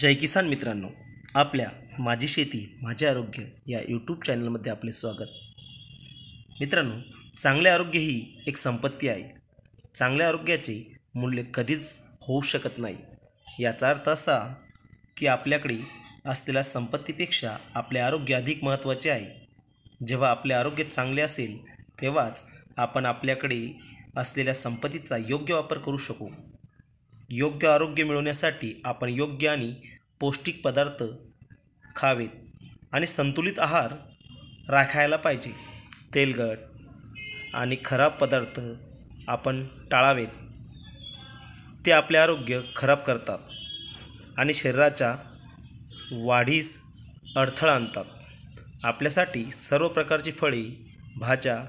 जय किसान मित्रांनो आपल्या माझी शेती माझे आरोग्य या यूट्यूब चॅनलमध्ये आपले स्वागत मित्रांनो चांगले आरोग्य ही एक संपत्ती आहे चांगल्या आरोग्याचे मूल्य कधीच होऊ शकत नाही याचा अर्थ असा की आपल्याकडे असलेल्या संपत्तीपेक्षा आपले आरोग्य अधिक महत्त्वाचे आहे जेव्हा आपले आरोग्य चांगले असेल तेव्हाच आपण आपल्याकडे असलेल्या संपत्तीचा योग्य वापर करू शकू योग्य आरोग्य मिळवण्यासाठी आपण योग्य आणि पौष्टिक पदार्थ खावेत आणि संतुलित आहार राखायला पाहिजे तेलगट आणि खराब पदार्थ आपण टाळावेत ते आपले आरोग्य खराब करतात आणि शरीराच्या वाढीस अडथळा आणतात आपल्यासाठी सर्व प्रकारची फळे भाज्या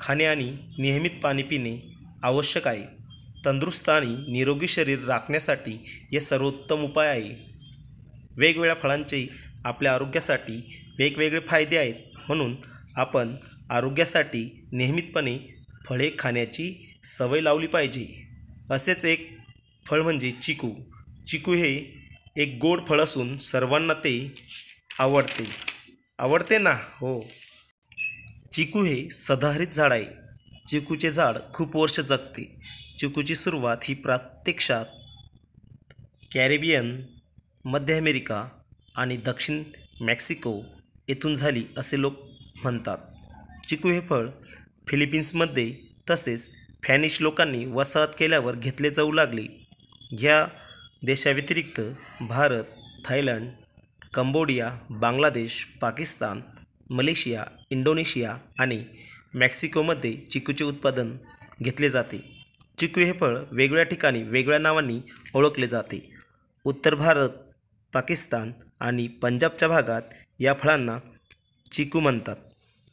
खाणे आणि नियमित पाणी पिणे आवश्यक आहे तंदुरुस्त आणि निरोगी शरीर राखण्यासाठी हे सर्वोत्तम उपाय आहे वेगवेगळ्या फळांचे आपल्या आरोग्यासाठी वेगवेगळे फायदे आहेत म्हणून आपण आरोग्यासाठी नियमितपणे फळे खाण्याची सवय लावली पाहिजे असेच एक फळ म्हणजे चिकू चिकू हे एक गोड फळ असून सर्वांना ते आवडते आवडते ना हो चिकू हे सदाहरित झाड आहे चिकूचे झाड खूप वर्ष जगते चिकूची सुरुवात ही प्रत्यक्षात कॅरेबियन मध्य अमेरिका आणि दक्षिण मेक्सिको येथून झाली असे लोक म्हणतात चिकू हे फळ फिलिपिन्समध्ये तसेच फॅनिश लोकांनी वसाहत केल्यावर घेतले जाऊ लागले या देशाव्यतिरिक्त Bharat Thailand Cambodia Bangladesh Pakistan Malaysia Indonesia आणि मेक्सिकोमध्ये चिकूचे उत्पादन घेतले जाते चिकू हे फळ वेगवेगळ्या ठिकाणी वेगळ्या नावांनी ओळखले जाते उत्तर भारत पाकिस्तान आणि पंजाबच्या भागात या फळांना चिकू म्हणतात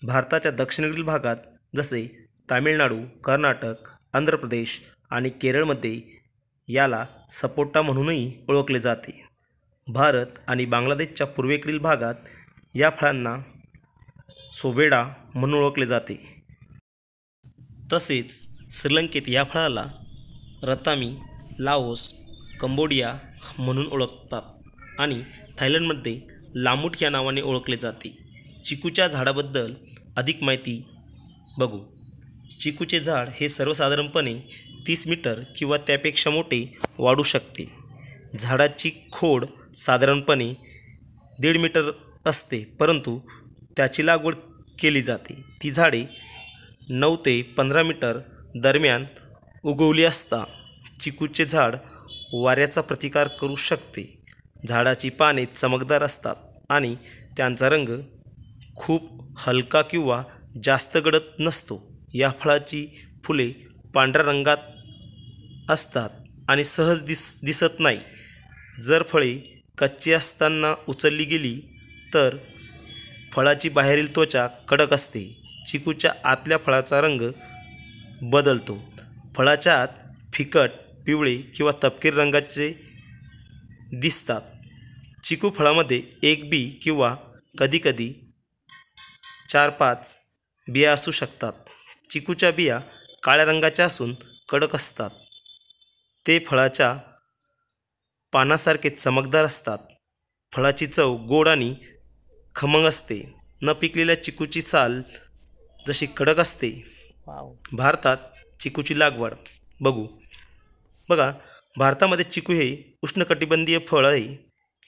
भारताच्या दक्षिणेकडील भागात जसे तामिळनाडू कर्नाटक आंध्र प्रदेश आणि केरळमध्ये याला सपोटा म्हणूनही ओळखले जाते भारत आणि बांगलादेशच्या पूर्वेकडील भागात या फळांना सोबेडा म्हणून ओळखले जाते तसेच श्रीलंकेत या फळाला रतामी लाओस कंबोडिया म्हणून ओळखतात आणि थायलंडमध्ये लामूट या नावाने ओळखले जाते चिकूच्या झाडाबद्दल अधिक माहिती बघू चिकूचे झाड हे सर्वसाधारणपणे तीस मीटर किंवा त्यापेक्षा मोठे वाढू शकते झाडाची खोड साधारणपणे दीड मीटर असते परंतु त्याची लागवड केली जाते ती झाडे नऊ ते पंधरा मीटर दरम्यान उगवली असता चिकूचे झाड वाऱ्याचा प्रतिकार करू शकते झाडाची पाने चमकदार असतात आणि त्यांचा रंग खूप हलका किंवा जास्त गडत नसतो या फळाची फुले पांढऱ्या रंगात असतात आणि सहज दिस दिसत नाही जर फळे कच्ची असताना उचलली गेली तर फळाची बाहेरील त्वचा कडक असते चिकूच्या आतल्या फळाचा रंग बदलतो फळाच्या आत फिकट पिवळे किंवा तपकिरी रंगाचे दिसतात चिकू फळामध्ये एक बी किंवा कधीकधी चार पाच बिया असू शकतात चिकूच्या बिया काळ्या रंगाच्या असून कडक असतात ते फळाच्या पानासारखे चमकदार असतात फळाची चव गोड आणि खमंग असते न पिकलेल्या चिकूची साल जशी कडक असते भारतात चिकूची लागवड बघू बघा भारतामध्ये चिकू हे उष्णकटिबंधीय फळ आहे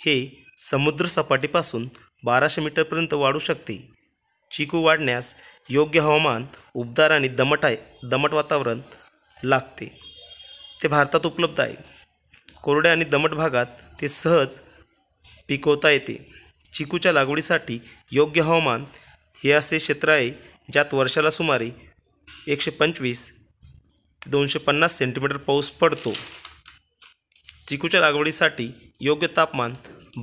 हे समुद्र सपाटीपासून बाराशे मीटरपर्यंत वाढू शकते चिकू वाढण्यास योग्य हवामान उबदार आणि दमट आहे दमट वातावरण लागते ते भारतात उपलब्ध आहे कोरड्या आणि दमट भागात ते सहज पिकवता येते चिकूच्या लागवडीसाठी योग्य हवामान हे असे क्षेत्र आहे ज्यात वर्षाला सुमारे एकशे पंचवीस ते दोनशे पन्नास सेंटीमीटर पाऊस पडतो चिकूच्या लागवडीसाठी योग्य तापमान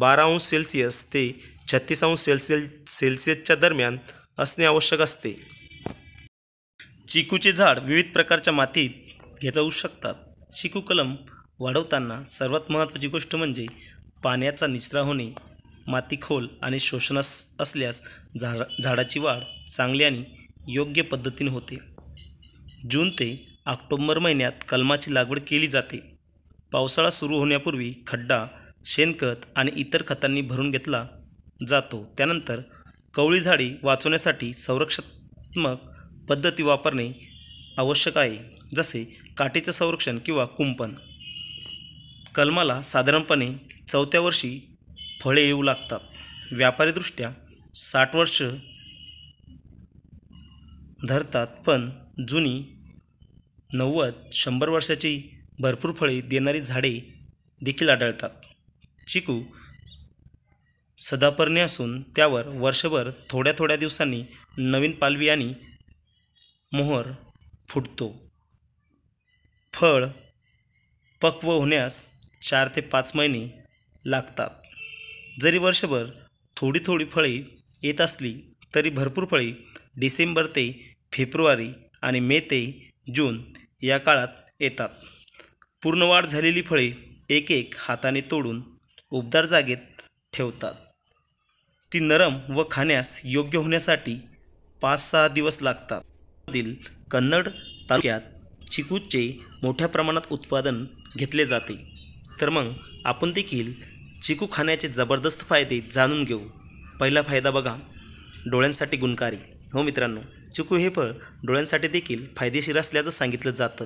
बारा अंश सेल्सिअस ते छत्तीस अंश सेल्सिअल सेल्सिअसच्या दरम्यान असणे आवश्यक असते चिकूचे झाड विविध प्रकारच्या मातीत घेता शकतात चिकू कलम वाढवताना सर्वात महत्त्वाची गोष्ट म्हणजे पाण्याचा निचरा होणे माती खोल आणि शोषणास असल्यास झाड झाडाची वाढ चांगली आणि योग्य पद्धतीने होते जून ते ऑक्टोंबर महिन्यात कलमाची लागवड केली जाते पावसाळा सुरू होण्यापूर्वी खड्डा शेणखत आणि इतर खतांनी भरून घेतला जातो त्यानंतर कवळी झाडी वाचवण्यासाठी संरक्षणात्मक पद्धती वापरणे आवश्यक आहे जसे काठीचं संरक्षण किंवा कुंपण कलमाला साधारणपणे चौथ्या वर्षी फळे येऊ लागतात व्यापारीदृष्ट्या साठ वर्ष धरतात पण जुनी नव्वद शंभर वर्षाची भरपूर फळे देणारी झाडे देखील आढळतात चिकू सदापर्णी असून त्यावर वर्षभर थोड्या थोड्या दिवसांनी नवीन पालवी आणि मोहर फुटतो फळ पक्व होण्यास चार ते पाच महिने लागतात जरी वर्षभर थोडी थोडी फळे येत असली तरी भरपूर फळे डिसेंबर ते फेब्रुवारी आणि मे ते जून या काळात येतात पूर्ण वाढ झालेली फळे एक एक हाताने तोडून उबदार जागेत ठेवतात ती नरम व खाण्यास योग्य होण्यासाठी पाच सहा दिवस लागतात मधील कन्नड तालुक्यात चिकूचे मोठ्या प्रमाणात उत्पादन घेतले जाते तर मग आपण देखील चिकू खाण्याचे जबरदस्त फायदे जाणून घेऊ पहिला फायदा बघा डोळ्यांसाठी गुणकारी हो मित्रांनो चिकू हे फळ डोळ्यांसाठी देखील फायदेशीर असल्याचं सांगितलं जातं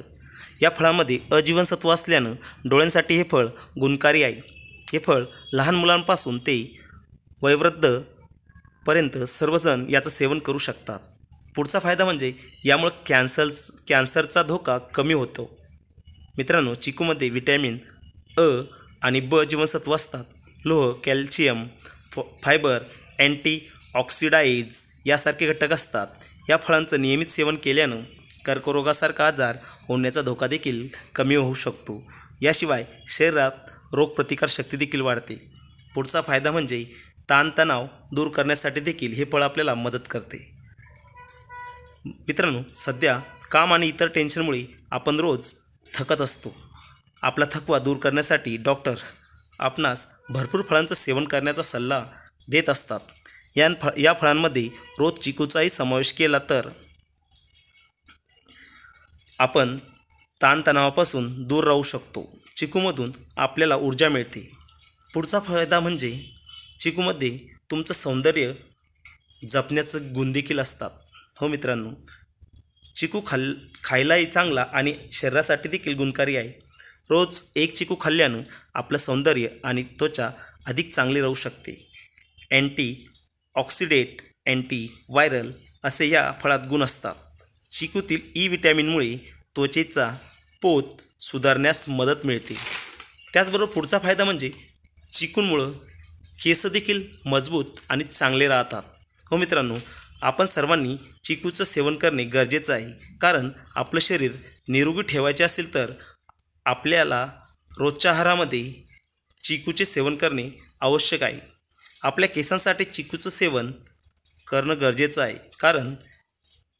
या फळामध्ये अजीवनसत्व असल्यानं डोळ्यांसाठी हे फळ गुणकारी आहे हे फळ लहान मुलांपासून ते वयवृद्ध पर्यंत सर्वजण याचं सेवन करू शकतात पुढचा फायदा म्हणजे यामुळं कॅन्सर कॅन्सरचा धोका कमी होतो मित्रांनो चिकूमध्ये विटॅमिन अ आणि ब जीवनसत्व असतात लोह कॅल्शियम फायबर अँटी ऑक्सिडाईज यासारखे घटक असतात या फळांचं नियमित सेवन केल्यानं कर्करोगासारखा आजार होण्याचा धोका देखील कमी होऊ शकतो याशिवाय शरीरात रोगप्रतिकारशक्ती देखील वाढते पुढचा फायदा म्हणजे ताणतणाव दूर करण्यासाठी देखील हे फळ आपल्याला मदत करते मित्रांनो सध्या काम आणि इतर टेन्शनमुळे आपण रोज थकत असतो आपला थकवा दूर करण्यासाठी डॉक्टर आपणास भरपूर फळांचं सेवन करण्याचा सल्ला देत असतात या फळ या फळांमध्ये रोज चिकूचाही समावेश केला तर आपण ताणतणावापासून दूर राहू शकतो चिकूमधून आपल्याला ऊर्जा मिळते पुढचा फायदा म्हणजे चिकूमध्ये तुमचं सौंदर्य जपण्याचं गुण देखील असतात हो मित्रांनो चिकू खाल खायलाही चांगला आणि शरीरासाठी देखील गुणकारी आहे रोज एक चिकू खाल्ल्यानं आपलं सौंदर्य आणि त्वचा अधिक चांगली राहू शकते अँटी ऑक्सिडेट अँटी व्हायरल असे या फळात गुण असतात चिकूतील ई e विटॅमिनमुळे त्वचेचा पोत सुधारण्यास मदत मिळते त्याचबरोबर पुढचा फायदा म्हणजे केस केसदेखील मजबूत आणि चांगले राहतात हो मित्रांनो आपण सर्वांनी चिकूचं सेवन करणे गरजेचं आहे कारण आपलं शरीर निरोगी ठेवायचे असेल तर आपल्याला रोजच्या आहारामध्ये चिकूचे सेवन करणे आवश्यक आहे आपल्या केसांसाठी चिकूचं सेवन करणं गरजेचं आहे कारण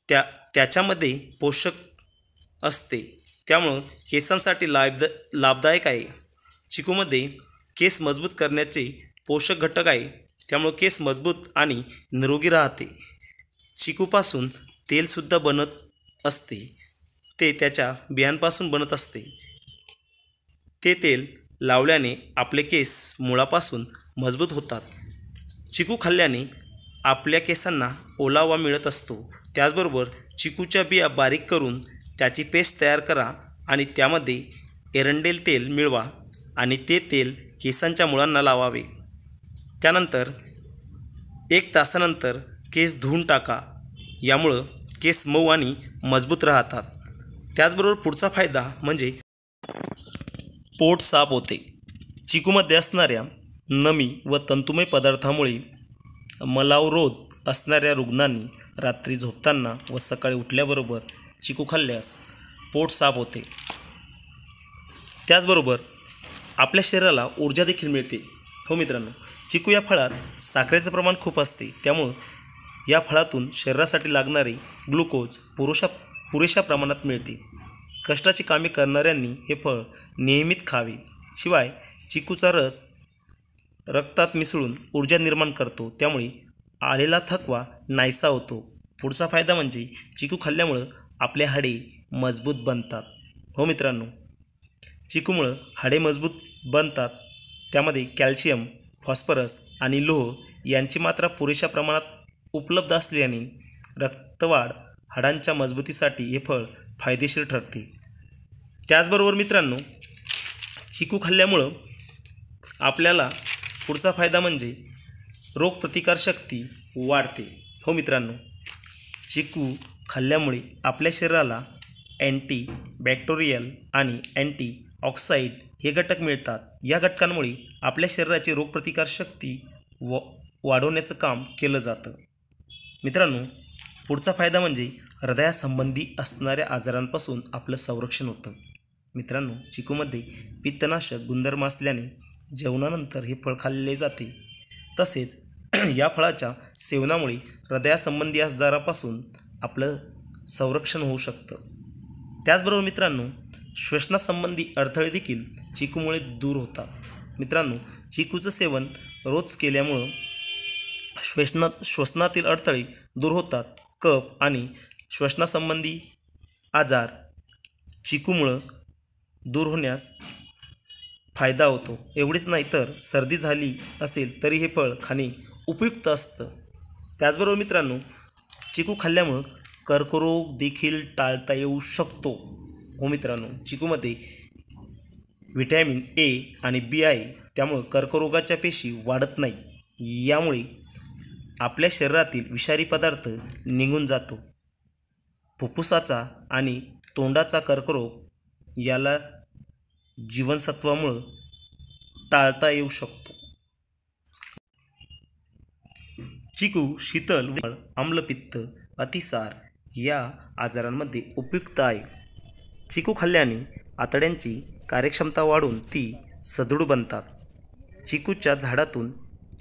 त्या त्याच्यामध्ये पोषक असते त्यामुळं केसांसाठी लाभद लाभदायक आहे चिकूमध्ये केस मजबूत करण्याचे पोषक घटक आहे त्यामुळं केस मजबूत आणि निरोगी राहते चिकूपासून तेलसुद्धा बनत असते ते त्याच्या बियांपासून बनत असते ते तेल लावल्याने आपले केस मुळापासून मजबूत होतात चिकू खाल्ल्याने आपल्या केसांना ओलावा मिळत असतो त्याचबरोबर चिकूच्या बिया बारीक करून त्याची पेस्ट तयार करा आणि त्यामध्ये एरंडेल तेल मिळवा आणि ते तेल केसांच्या मुळांना लावावे त्यानंतर एक तासानंतर केस धुवून टाका यामुळं केस मऊ आणि मजबूत राहतात त्याचबरोबर पुढचा फायदा म्हणजे पोट साफ होते चिकूमध्ये असणाऱ्या नमी व तंतुमय पदार्थामुळे मलावरोध असणाऱ्या रुग्णांनी रात्री झोपताना व सकाळी उठल्याबरोबर चिकू खाल्ल्यास पोट साफ होते त्याचबरोबर आपल्या शरीराला ऊर्जा देखील मिळते हो मित्रांनो चिकू या फळात साखरेचं प्रमाण खूप असते त्यामुळं या फळातून शरीरासाठी लागणारे ग्लुकोज पुरुषा पुरेशा प्रमाणात मिळते कष्टाची कामे करणाऱ्यांनी हे फळ नियमित खावे शिवाय चिकूचा रस रक्तात मिसळून ऊर्जा निर्माण करतो त्यामुळे आलेला थकवा नाहीसा होतो पुढचा फायदा म्हणजे चिकू खाल्ल्यामुळं आपले हाडे मजबूत बनतात हो मित्रांनो चिकूमुळं हाडे मजबूत बनतात त्यामध्ये कॅल्शियम फॉस्फरस आणि लोह यांची मात्रा पुरेशा प्रमाणात उपलब्ध असल्याने रक्तवाढ हाडांच्या मजबूतीसाठी हे फळ फायदेशीर ठरते त्याचबरोबर मित्रांनो चिकू खाल्ल्यामुळं आपल्याला पुढचा फायदा म्हणजे रोगप्रतिकारशक्ती वाढते हो मित्रांनो चिकू खाल्ल्यामुळे आपल्या शरीराला अँटी बॅक्टेरियल आणि अँटी ऑक्साईड हे घटक मिळतात या घटकांमुळे आपल्या शरीराची रोगप्रतिकारशक्ती व वाढवण्याचं काम केलं जातं मित्रांनो पुढचा फायदा म्हणजे हृदयासंबंधी असणाऱ्या आजारांपासून आपलं संरक्षण होतं मित्रांनो चिकूमध्ये पित्तनाशक गुणधर्म असल्याने जेवणानंतर हे फळ खाल्ले जाते तसेच या फळाच्या सेवनामुळे हृदयासंबंधी आजारापासून आपलं संरक्षण होऊ शकतं त्याचबरोबर मित्रांनो श्वसनासंबंधी अडथळे देखील चिकूमुळे दूर होतात मित्रांनो चिकूचं सेवन रोज केल्यामुळं श्वसनात श्वसनातील अडथळे दूर होतात कप आणि श्वसनासंबंधी आजार चिकूमुळं दूर होण्यास फायदा होतो एवढीच नाही तर सर्दी झाली असेल तरी हे फळ खाणे उपयुक्त असतं त्याचबरोबर मित्रांनो चिकू खाल्ल्यामुळं कर्करोग देखील टाळता येऊ शकतो हो मित्रांनो चिकूमध्ये व्हिटॅमिन ए आणि बी आहे त्यामुळं कर्करोगाच्या पेशी वाढत नाही यामुळे आपल्या शरीरातील विषारी पदार्थ निघून जातो फुफ्फुसाचा आणि तोंडाचा कर्करोग याला जीवनसत्वामुळं टाळता येऊ शकतो चिकू शीतल आम्लपित्त अतिसार या आजारांमध्ये उपयुक्त आहे चिकू खाल्ल्याने आतड्यांची कार्यक्षमता वाढून ती सदृढ बनतात चिकूच्या झाडातून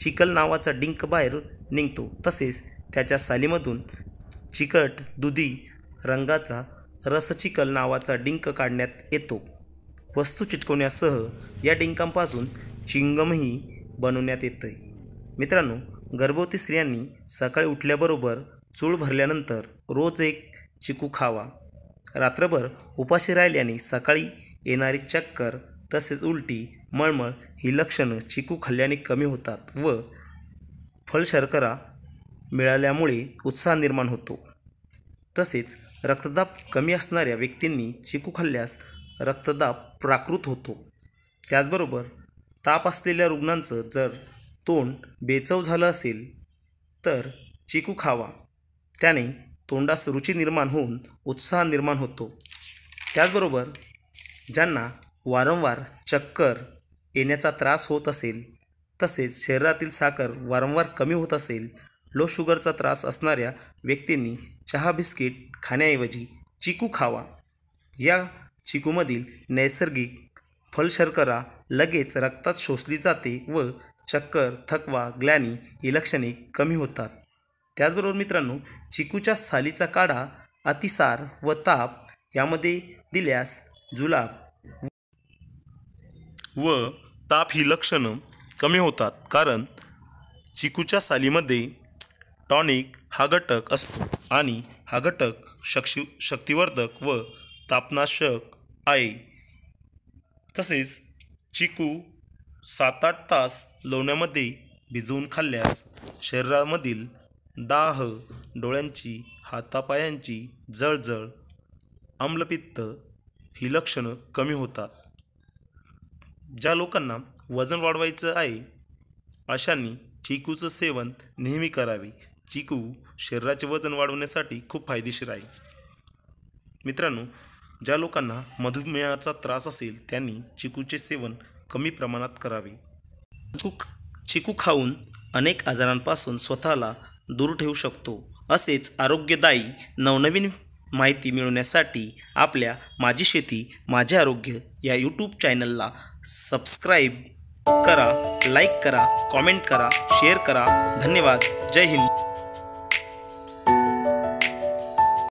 चिकल नावाचा डिंक बाहेर निघतो तसेच त्याच्या सालीमधून चिकट दुधी रंगाचा रसचिकल नावाचा डिंक काढण्यात येतो वस्तू चिटकवण्यासह या डिंकांपासून चिंगमही बनवण्यात येतं मित्रांनो गर्भवती स्त्रियांनी सकाळी उठल्याबरोबर चूळ भरल्यानंतर रोज एक चिकू खावा रात्रभर उपाशी राहिल्याने सकाळी येणारी चक्कर तसेच उलटी मळमळ ही लक्षणं चिकू खाल्ल्याने कमी होतात व फलशर्करा मिळाल्यामुळे उत्साह निर्माण होतो तसेच रक्तदाब कमी असणाऱ्या व्यक्तींनी चिकू खाल्ल्यास रक्तदाब प्राकृत होतो त्याचबरोबर ताप असलेल्या रुग्णांचं जर तोंड बेचव झालं असेल तर चिकू खावा त्याने तोंडास रुची निर्माण होऊन उत्साह निर्माण होतो त्याचबरोबर ज्यांना वारंवार चक्कर येण्याचा त्रास होत असेल तसेच शरीरातील साखर वारंवार कमी होत असेल लो शुगरचा त्रास असणाऱ्या व्यक्तींनी चहा बिस्किट खाण्याऐवजी चिकू खावा या चिकूमधील नैसर्गिक फलशर्करा लगेच रक्तात शोषली जाते व चक्कर थकवा ग्लॅनी ही लक्षणे कमी होतात त्याचबरोबर मित्रांनो चिकूच्या सालीचा काढा अतिसार व ताप यामध्ये दिल्यास जुलाब व ताप ही लक्षणं कमी होतात कारण चिकूच्या सालीमध्ये टॉनिक हा घटक असतो आणि हा घटक शक्षी शक्तिवर्धक व तापनाशक आहे तसेच चिकू सात आठ तास लोण्यामध्ये भिजवून खाल्ल्यास शरीरामधील दाह डोळ्यांची हातापायांची जळजळ आम्लपित्त ही लक्षणं कमी होतात ज्या लोकांना वजन वाढवायचं आहे अशांनी चिकूचं सेवन नेहमी करावे चिकू शरीराचे वजन वाढवण्यासाठी खूप फायदेशीर आहे मित्रांनो ज्या लोकांना मधुमेहाचा त्रास असेल त्यांनी चिकूचे सेवन कमी प्रमाणात करावे चिकू चिकू खाऊन अनेक आजारांपासून स्वतःला दूर ठेवू शकतो असेच आरोग्यदायी नवनवीन माहिती मिळवण्यासाठी आपल्या माझी शेती माझे आरोग्य या यूट्यूब चॅनलला सबस्क्राईब करा लाईक करा कॉमेंट करा शेअर करा धन्यवाद जय हिंद